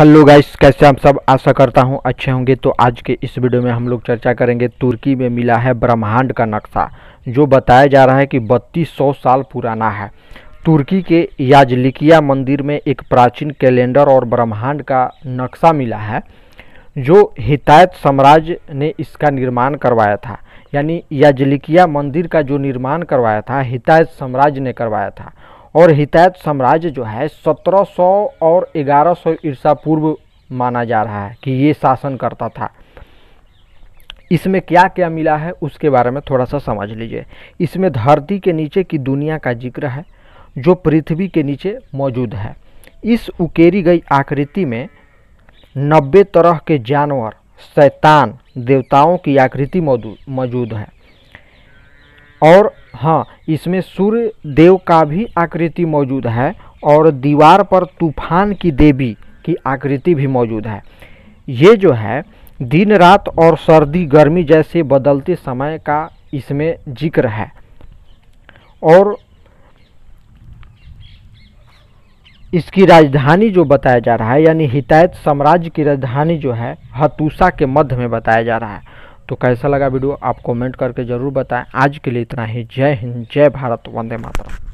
hello guys कैसे आप सब आशा करता हूं अच्छे होंगे तो आज के इस वीडियो में हम लोग चर्चा करेंगे तुर्की में मिला है ब्रह्मांड का नक्शा जो बताया जा रहा है कि बत्तीस साल पुराना है तुर्की के याजलिकिया मंदिर में एक प्राचीन कैलेंडर और ब्रह्मांड का नक्शा मिला है जो हितायत साम्राज्य ने इसका निर्माण करवाया था यानी याजलिकिया मंदिर का जो निर्माण करवाया था हितायत साम्राज्य ने करवाया था और हितैत साम्राज्य जो है 1700 और 1100 सौ ईर्षा पूर्व माना जा रहा है कि ये शासन करता था इसमें क्या क्या मिला है उसके बारे में थोड़ा सा समझ लीजिए इसमें धरती के नीचे की दुनिया का जिक्र है जो पृथ्वी के नीचे मौजूद है इस उकेरी गई आकृति में नब्बे तरह के जानवर शैतान देवताओं की आकृति मौजूद है और हाँ इसमें सूर्य देव का भी आकृति मौजूद है और दीवार पर तूफान की देवी की आकृति भी मौजूद है ये जो है दिन रात और सर्दी गर्मी जैसे बदलते समय का इसमें जिक्र है और इसकी राजधानी जो बताया जा रहा है यानी हितायत साम्राज्य की राजधानी जो है हतूसा के मध्य में बताया जा रहा है तो कैसा लगा वीडियो आप कमेंट करके ज़रूर बताएं आज के लिए इतना ही जय हिंद जय भारत वंदे मातरम